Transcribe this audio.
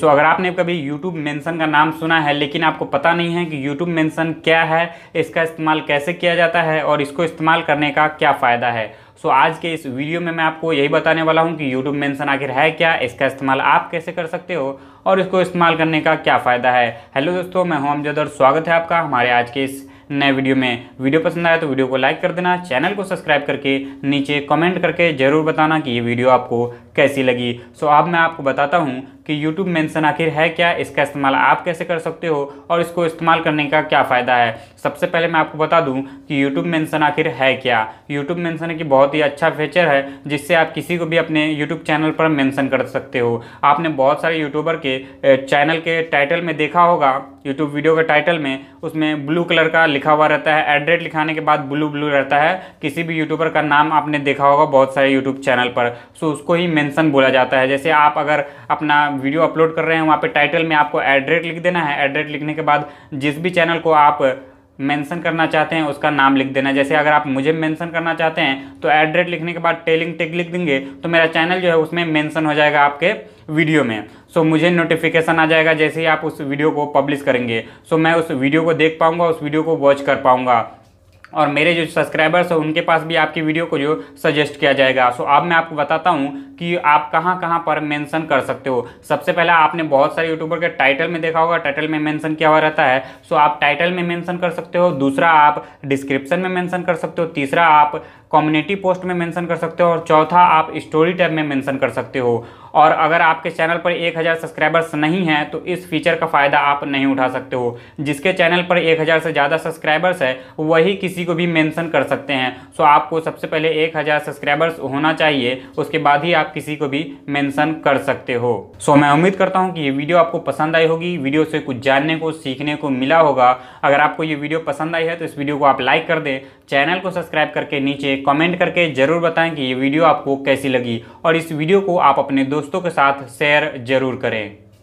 सो अगर आपने कभी यूट्यूब मेंशन का नाम सुना है लेकिन आपको पता नहीं है कि यूट्यूब मेंशन क्या है इसका इस्तेमाल कैसे किया जाता है और इसको इस्तेमाल करने का क्या फ़ायदा है सो so, आज के इस वीडियो में मैं आपको यही बताने वाला हूँ कि यूट्यूब मेंशन आखिर है क्या इसका इस्तेमाल आप कैसे कर सकते हो और इसको इस्तेमाल करने का क्या फ़ायदा है हेलो दोस्तों मैं हूँ अमजद और स्वागत है आपका हमारे आज के इस नए वीडियो में वीडियो पसंद आया तो वीडियो को लाइक कर देना चैनल को सब्सक्राइब करके नीचे कमेंट करके ज़रूर बताना कि ये वीडियो आपको कैसी लगी सो so, अब मैं आपको बताता हूँ कि यूट्यूब मेंशन आखिर है क्या इसका इस्तेमाल आप कैसे कर सकते हो और इसको इस्तेमाल करने का क्या फ़ायदा है सबसे पहले मैं आपको बता दूं कि यूट्यूब मेंशन आखिर है क्या यूट्यूब मेंशन एक बहुत ही अच्छा फीचर है जिससे आप किसी को भी अपने यूट्यूब चैनल पर मेंशन कर सकते हो आपने बहुत सारे यूट्यूबर के चैनल के टाइटल में देखा होगा यूट्यूब वीडियो के टाइटल में उसमें ब्लू कलर का लिखा हुआ रहता है एड्रेट लिखाने के बाद ब्लू ब्लू रहता है किसी भी यूट्यूबर का नाम आपने देखा होगा बहुत सारे यूट्यूब चैनल पर सो उसको ही मेंशन बोला जाता है जैसे आप अगर अपना वीडियो अपलोड कर रहे हैं वहाँ पे टाइटल में आपको एड्रेट लिख देना है एड्रेट लिखने के बाद जिस भी चैनल को आप मेंशन करना चाहते हैं उसका नाम लिख देना जैसे अगर आप मुझे मेंशन करना चाहते हैं तो एड्रेट लिखने के बाद टेलिंग टेक लिख देंगे तो मेरा चैनल जो है उसमें मेंशन हो जाएगा आपके वीडियो में सो so, मुझे नोटिफिकेशन आ जाएगा जैसे ही आप उस वीडियो को पब्लिश करेंगे सो so, मैं उस वीडियो को देख पाऊंगा उस वीडियो को वॉच कर पाऊंगा और मेरे जो सब्सक्राइबर्स हैं उनके पास भी आपकी वीडियो को जो सजेस्ट किया जाएगा सो अब मैं आपको बताता हूँ कि आप कहाँ कहाँ पर मेंशन कर सकते हो सबसे पहले आपने बहुत सारे यूट्यूबर के टाइटल में देखा होगा टाइटल में मेंशन किया हुआ रहता है सो आप टाइटल में मेंशन कर सकते हो दूसरा आप डिस्क्रिप्शन में मेंशन कर सकते हो तीसरा आप कम्युनिटी पोस्ट में मेंशन कर सकते हो और चौथा आप स्टोरी टैब में मेंशन कर सकते हो और अगर आपके चैनल पर 1000 सब्सक्राइबर्स नहीं हैं तो इस फीचर का फ़ायदा आप नहीं उठा सकते हो जिसके चैनल पर 1000 से ज़्यादा सब्सक्राइबर्स है वही किसी को भी मेंशन कर सकते हैं सो आपको सबसे पहले 1000 सब्सक्राइबर्स होना चाहिए उसके बाद ही आप किसी को भी मेंशन कर सकते हो सो मैं उम्मीद करता हूँ कि ये वीडियो आपको पसंद आई होगी वीडियो से कुछ जानने को सीखने को मिला होगा अगर आपको ये वीडियो पसंद आई है तो इस वीडियो को आप लाइक कर दें चैनल को सब्सक्राइब करके नीचे कमेंट करके जरूर बताएं कि ये वीडियो आपको कैसी लगी और इस वीडियो को आप अपने दोस्तों दोस्तों के साथ शेयर जरूर करें